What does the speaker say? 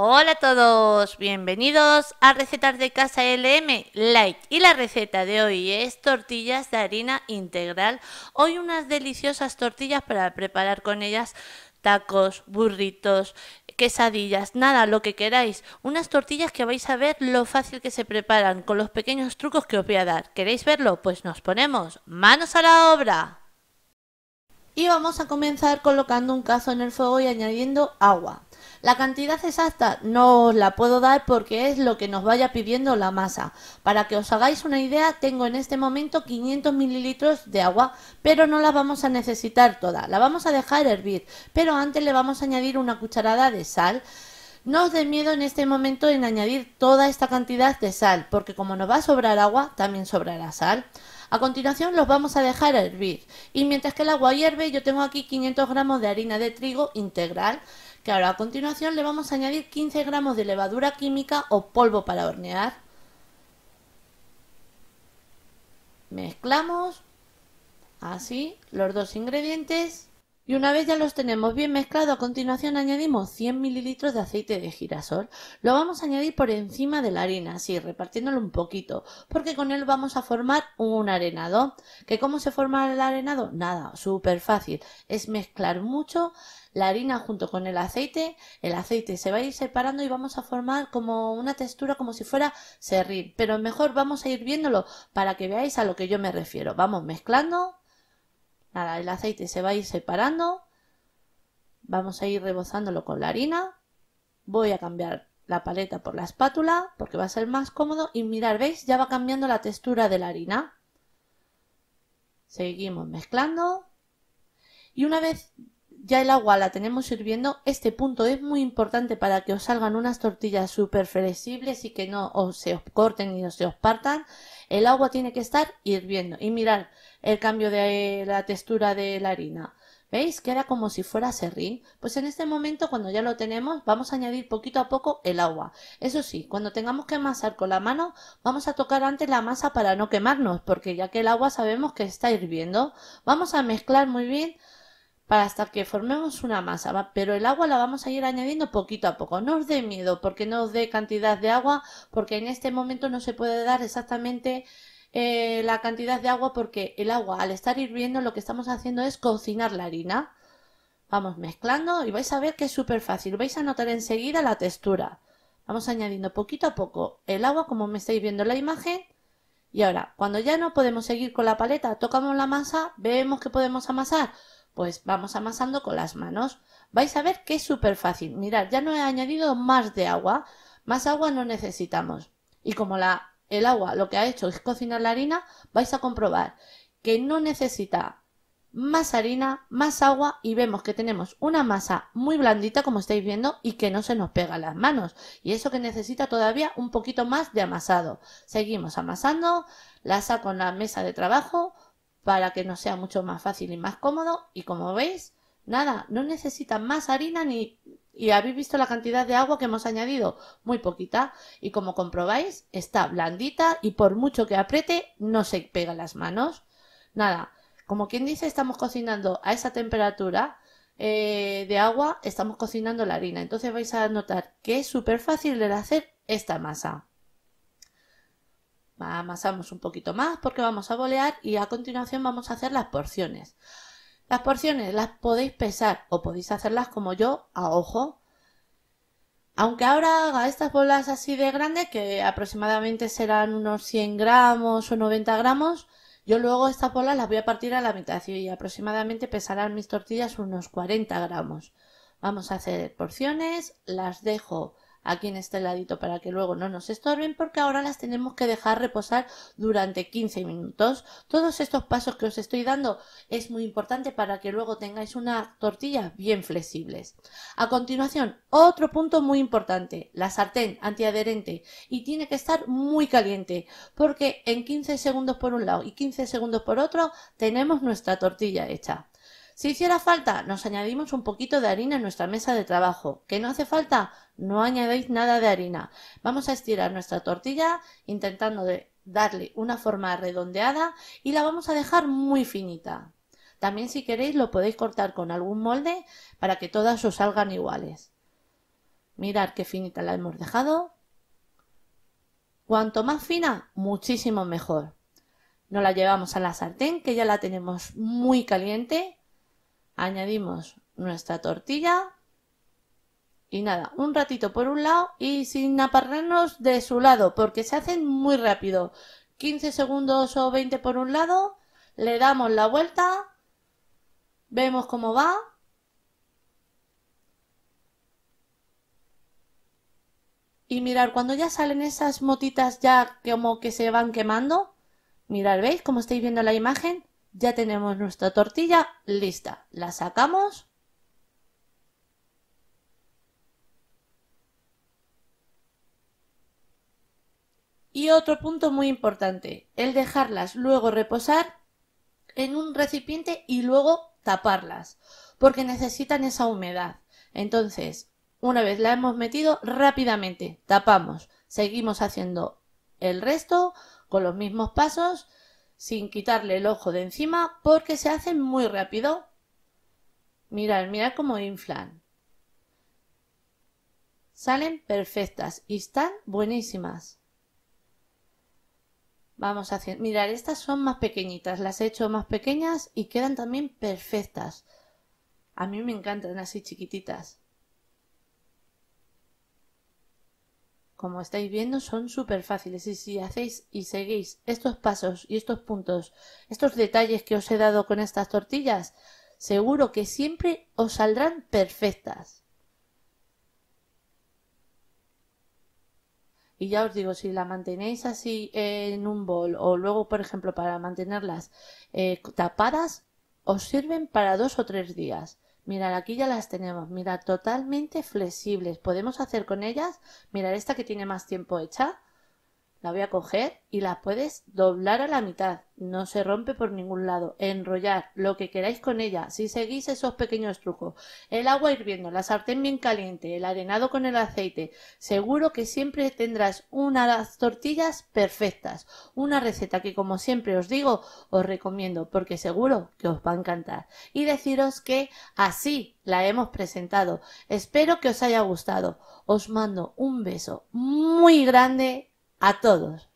Hola a todos, bienvenidos a Recetas de Casa LM Light y la receta de hoy es tortillas de harina integral. Hoy unas deliciosas tortillas para preparar con ellas tacos, burritos, quesadillas, nada, lo que queráis. Unas tortillas que vais a ver lo fácil que se preparan con los pequeños trucos que os voy a dar. ¿Queréis verlo? Pues nos ponemos manos a la obra. Y vamos a comenzar colocando un cazo en el fuego y añadiendo agua. La cantidad exacta no os la puedo dar porque es lo que nos vaya pidiendo la masa. Para que os hagáis una idea, tengo en este momento 500 mililitros de agua, pero no la vamos a necesitar toda. La vamos a dejar hervir, pero antes le vamos a añadir una cucharada de sal. No os dé miedo en este momento en añadir toda esta cantidad de sal, porque como nos va a sobrar agua, también sobrará sal. A continuación los vamos a dejar hervir y mientras que el agua hierve yo tengo aquí 500 gramos de harina de trigo integral que ahora a continuación le vamos a añadir 15 gramos de levadura química o polvo para hornear. Mezclamos así los dos ingredientes y una vez ya los tenemos bien mezclados, a continuación añadimos 100 mililitros de aceite de girasol. Lo vamos a añadir por encima de la harina, así repartiéndolo un poquito, porque con él vamos a formar un arenado. ¿Que cómo se forma el arenado? Nada, súper fácil. Es mezclar mucho la harina junto con el aceite, el aceite se va a ir separando y vamos a formar como una textura como si fuera serrín, pero mejor vamos a ir viéndolo para que veáis a lo que yo me refiero. Vamos mezclando el aceite se va a ir separando. Vamos a ir rebozándolo con la harina. Voy a cambiar la paleta por la espátula porque va a ser más cómodo. Y mirar, ¿veis? Ya va cambiando la textura de la harina. Seguimos mezclando. Y una vez ya el agua la tenemos hirviendo, este punto es muy importante para que os salgan unas tortillas super flexibles y que no os, se os corten ni se os partan. El agua tiene que estar hirviendo. Y mirad el cambio de la textura de la harina. ¿Veis? Que era como si fuera serrín. Pues en este momento, cuando ya lo tenemos, vamos a añadir poquito a poco el agua. Eso sí, cuando tengamos que amasar con la mano, vamos a tocar antes la masa para no quemarnos, porque ya que el agua sabemos que está hirviendo, vamos a mezclar muy bien para hasta que formemos una masa, pero el agua la vamos a ir añadiendo poquito a poco. No os dé miedo porque no os dé cantidad de agua, porque en este momento no se puede dar exactamente eh, la cantidad de agua porque el agua al estar hirviendo lo que estamos haciendo es cocinar la harina. Vamos mezclando y vais a ver que es súper fácil, vais a notar enseguida la textura. Vamos añadiendo poquito a poco el agua como me estáis viendo en la imagen. Y ahora, cuando ya no podemos seguir con la paleta, tocamos la masa, vemos que podemos amasar pues vamos amasando con las manos. Vais a ver que es súper fácil. Mirad, ya no he añadido más de agua, más agua no necesitamos. Y como el agua lo que ha hecho es cocinar la harina, vais a comprobar que no necesita más harina, más agua y vemos que tenemos una masa muy blandita como estáis viendo y que no se nos pega las manos y eso que necesita todavía un poquito más de amasado. Seguimos amasando, la saco en la mesa de trabajo, para que nos sea mucho más fácil y más cómodo. Y como veis, nada, no necesita más harina ni... Y habéis visto la cantidad de agua que hemos añadido, muy poquita. Y como comprobáis, está blandita y por mucho que apriete, no se pega las manos. Nada, como quien dice, estamos cocinando a esa temperatura eh, de agua, estamos cocinando la harina. Entonces vais a notar que es súper fácil de hacer esta masa amasamos un poquito más porque vamos a bolear y a continuación vamos a hacer las porciones. Las porciones las podéis pesar o podéis hacerlas como yo a ojo. Aunque ahora haga estas bolas así de grandes, que aproximadamente serán unos 100 gramos o 90 gramos, yo luego estas bolas las voy a partir a la mitad y aproximadamente pesarán mis tortillas unos 40 gramos. Vamos a hacer porciones, las dejo aquí en este ladito para que luego no nos estorben porque ahora las tenemos que dejar reposar durante 15 minutos. Todos estos pasos que os estoy dando es muy importante para que luego tengáis unas tortillas bien flexibles. A continuación, otro punto muy importante, la sartén antiadherente y tiene que estar muy caliente porque en 15 segundos por un lado y 15 segundos por otro tenemos nuestra tortilla hecha. Si hiciera falta, nos añadimos un poquito de harina en nuestra mesa de trabajo. ¿Que no hace falta? No añadéis nada de harina. Vamos a estirar nuestra tortilla intentando darle una forma redondeada y la vamos a dejar muy finita. También si queréis lo podéis cortar con algún molde para que todas os salgan iguales. Mirad qué finita la hemos dejado. Cuanto más fina, muchísimo mejor. Nos la llevamos a la sartén que ya la tenemos muy caliente añadimos nuestra tortilla y nada, un ratito por un lado y sin aparrarnos de su lado porque se hacen muy rápido. 15 segundos o 20 por un lado, le damos la vuelta, vemos cómo va. Y mirar, cuando ya salen esas motitas ya como que se van quemando, mirar, ¿veis? Como estáis viendo la imagen, ya tenemos nuestra tortilla lista. La sacamos. Y otro punto muy importante, el dejarlas luego reposar en un recipiente y luego taparlas, porque necesitan esa humedad. Entonces, una vez la hemos metido, rápidamente tapamos, seguimos haciendo el resto con los mismos pasos sin quitarle el ojo de encima porque se hacen muy rápido. Mirad, mirad cómo inflan. Salen perfectas y están buenísimas. Vamos a hacer, Mirad, estas son más pequeñitas. Las he hecho más pequeñas y quedan también perfectas. A mí me encantan así chiquititas. como estáis viendo, son súper fáciles y si hacéis y seguís estos pasos y estos puntos, estos detalles que os he dado con estas tortillas, seguro que siempre os saldrán perfectas. Y ya os digo, si la mantenéis así en un bol o luego, por ejemplo, para mantenerlas eh, tapadas, os sirven para dos o tres días. Mirar, aquí ya las tenemos, mira, totalmente flexibles. Podemos hacer con ellas, mirar esta que tiene más tiempo hecha, la voy a coger y la puedes doblar a la mitad. No se rompe por ningún lado. Enrollar lo que queráis con ella. Si seguís esos pequeños trucos. El agua hirviendo, la sartén bien caliente, el arenado con el aceite. Seguro que siempre tendrás unas tortillas perfectas. Una receta que como siempre os digo, os recomiendo porque seguro que os va a encantar. Y deciros que así la hemos presentado. Espero que os haya gustado. Os mando un beso muy grande a todos.